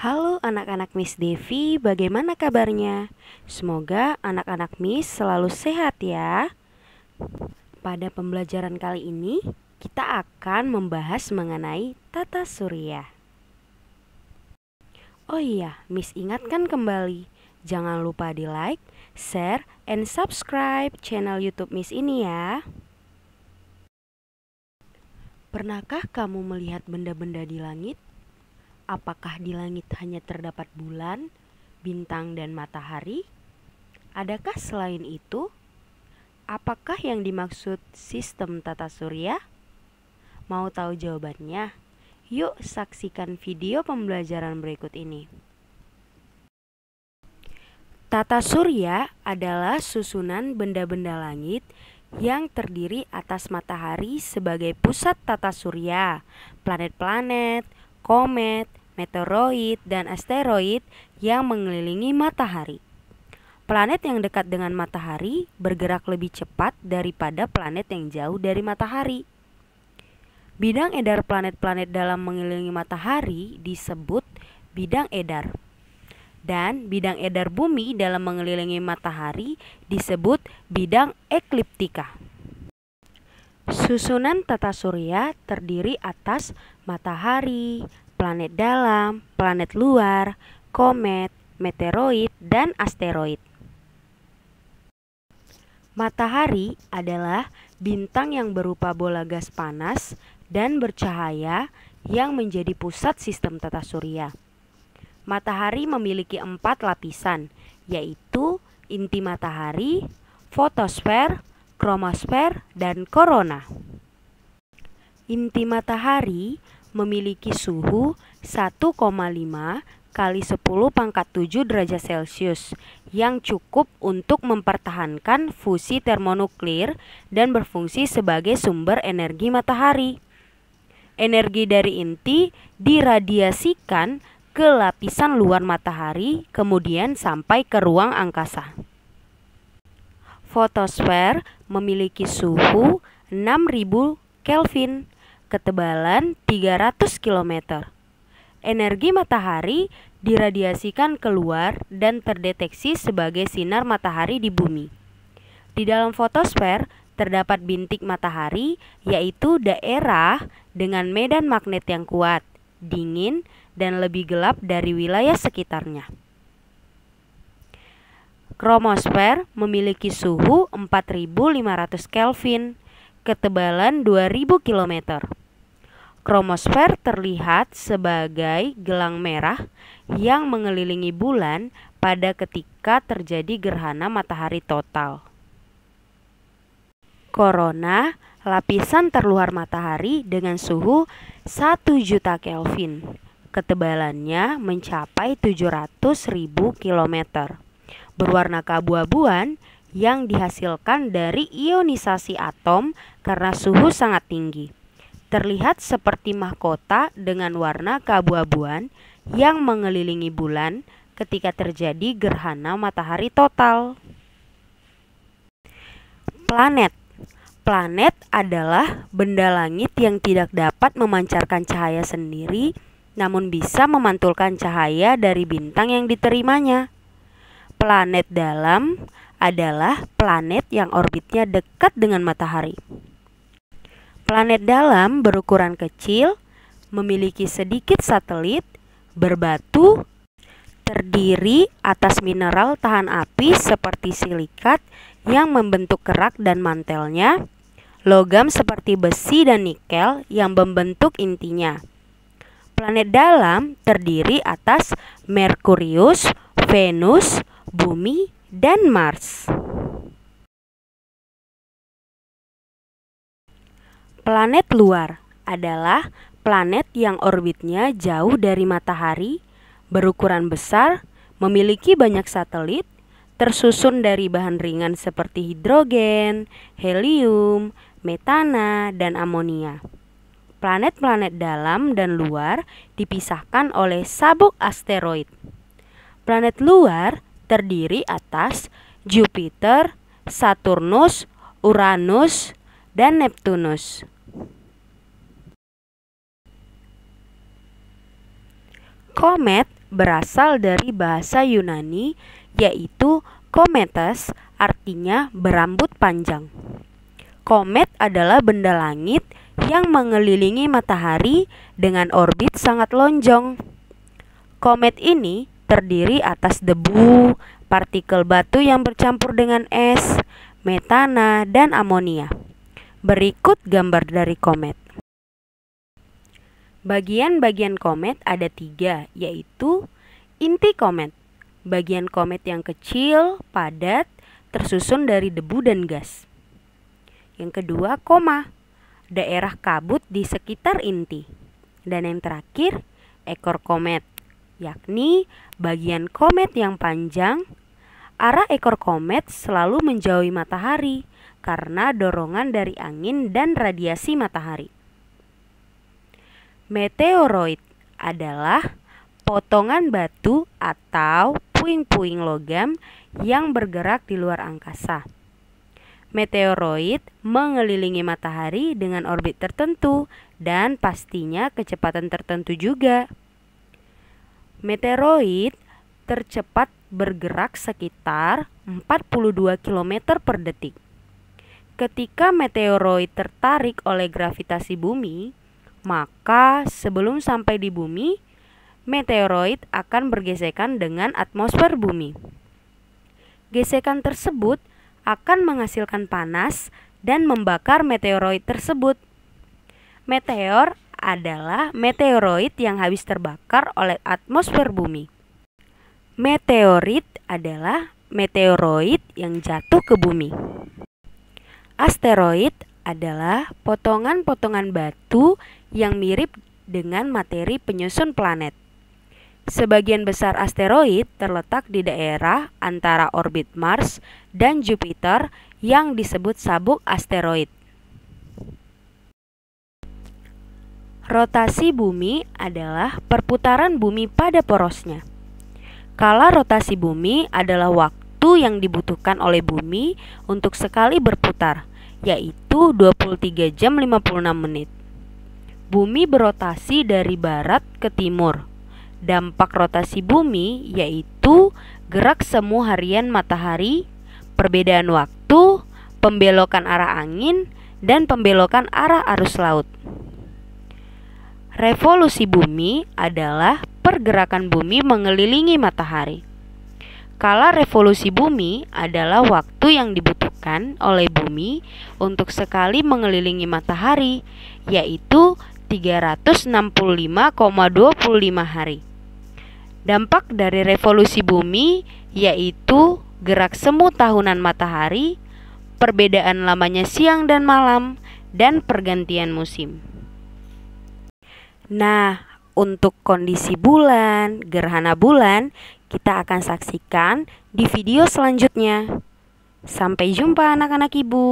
Halo anak-anak Miss Devi, bagaimana kabarnya? Semoga anak-anak Miss selalu sehat ya. Pada pembelajaran kali ini, kita akan membahas mengenai tata surya. Oh iya, Miss ingatkan kembali, jangan lupa di-like, share, and subscribe channel YouTube Miss ini ya. Pernahkah kamu melihat benda-benda di langit? Apakah di langit hanya terdapat bulan, bintang, dan matahari? Adakah selain itu? Apakah yang dimaksud sistem tata surya? Mau tahu jawabannya? Yuk saksikan video pembelajaran berikut ini. Tata surya adalah susunan benda-benda langit yang terdiri atas matahari sebagai pusat tata surya, planet-planet, komet, meteoroid, dan asteroid yang mengelilingi matahari. Planet yang dekat dengan matahari bergerak lebih cepat daripada planet yang jauh dari matahari. Bidang edar planet-planet dalam mengelilingi matahari disebut bidang edar. Dan bidang edar bumi dalam mengelilingi matahari disebut bidang ekliptika. Susunan tata surya terdiri atas matahari, planet dalam, planet luar, komet, meteoroid, dan asteroid. Matahari adalah bintang yang berupa bola gas panas dan bercahaya yang menjadi pusat sistem tata surya. Matahari memiliki empat lapisan, yaitu inti matahari, fotosfer, kromosfer, dan korona. Inti matahari memiliki suhu 1,5 kali 10 pangkat 7 derajat Celcius yang cukup untuk mempertahankan fusi termonuklir dan berfungsi sebagai sumber energi matahari. Energi dari inti diradiasikan ke lapisan luar matahari kemudian sampai ke ruang angkasa. Fotosfer memiliki suhu 6000 Kelvin ketebalan 300 km. Energi matahari diradiasikan keluar dan terdeteksi sebagai sinar matahari di bumi. Di dalam fotosfer terdapat bintik matahari, yaitu daerah dengan medan magnet yang kuat, dingin, dan lebih gelap dari wilayah sekitarnya. Kromosfer memiliki suhu 4500 Kelvin, ketebalan 2000 km. Kromosfer terlihat sebagai gelang merah yang mengelilingi bulan pada ketika terjadi gerhana matahari total. Korona lapisan terluar matahari dengan suhu 1 juta Kelvin. Ketebalannya mencapai 700 ribu kilometer, Berwarna kabu abuan yang dihasilkan dari ionisasi atom karena suhu sangat tinggi terlihat seperti mahkota dengan warna keabu-abuan yang mengelilingi bulan ketika terjadi gerhana matahari total. Planet Planet adalah benda langit yang tidak dapat memancarkan cahaya sendiri, namun bisa memantulkan cahaya dari bintang yang diterimanya. Planet dalam adalah planet yang orbitnya dekat dengan matahari. Planet dalam berukuran kecil memiliki sedikit satelit berbatu terdiri atas mineral tahan api seperti silikat yang membentuk kerak dan mantelnya, logam seperti besi dan nikel yang membentuk intinya. Planet dalam terdiri atas Merkurius, Venus, Bumi, dan Mars. Planet luar adalah planet yang orbitnya jauh dari matahari, berukuran besar, memiliki banyak satelit, tersusun dari bahan ringan seperti hidrogen, helium, metana, dan amonia. Planet-planet dalam dan luar dipisahkan oleh sabuk asteroid. Planet luar terdiri atas Jupiter, Saturnus, Uranus, dan Neptunus. Komet berasal dari bahasa Yunani yaitu kometes artinya berambut panjang. Komet adalah benda langit yang mengelilingi matahari dengan orbit sangat lonjong. Komet ini terdiri atas debu, partikel batu yang bercampur dengan es, metana, dan amonia. Berikut gambar dari komet. Bagian-bagian komet ada tiga, yaitu inti komet. Bagian komet yang kecil, padat, tersusun dari debu dan gas. Yang kedua, koma, daerah kabut di sekitar inti. Dan yang terakhir, ekor komet, yakni bagian komet yang panjang. Arah ekor komet selalu menjauhi matahari karena dorongan dari angin dan radiasi matahari. Meteoroid adalah potongan batu atau puing-puing logam yang bergerak di luar angkasa. Meteoroid mengelilingi matahari dengan orbit tertentu dan pastinya kecepatan tertentu juga. Meteoroid tercepat bergerak sekitar 42 km per detik. Ketika meteoroid tertarik oleh gravitasi bumi, maka sebelum sampai di bumi, meteoroid akan bergesekan dengan atmosfer bumi. Gesekan tersebut akan menghasilkan panas dan membakar meteoroid tersebut. Meteor adalah meteoroid yang habis terbakar oleh atmosfer bumi. Meteorit adalah meteoroid yang jatuh ke bumi. Asteroid adalah potongan-potongan batu yang mirip dengan materi penyusun planet. Sebagian besar asteroid terletak di daerah antara orbit Mars dan Jupiter yang disebut sabuk asteroid. Rotasi bumi adalah perputaran bumi pada porosnya. Kala rotasi bumi adalah waktu yang dibutuhkan oleh bumi untuk sekali berputar yaitu 23 jam 56 menit. Bumi berotasi dari barat ke timur. Dampak rotasi bumi yaitu gerak semu harian matahari, perbedaan waktu, pembelokan arah angin, dan pembelokan arah arus laut. Revolusi bumi adalah pergerakan bumi mengelilingi matahari. Kala revolusi bumi adalah waktu yang dibutuhkan dilakukan oleh bumi untuk sekali mengelilingi matahari, yaitu 365,25 hari. Dampak dari revolusi bumi yaitu gerak semu tahunan matahari, perbedaan lamanya siang dan malam, dan pergantian musim. Nah, untuk kondisi bulan, gerhana bulan, kita akan saksikan di video selanjutnya. Sampai jumpa anak-anak ibu.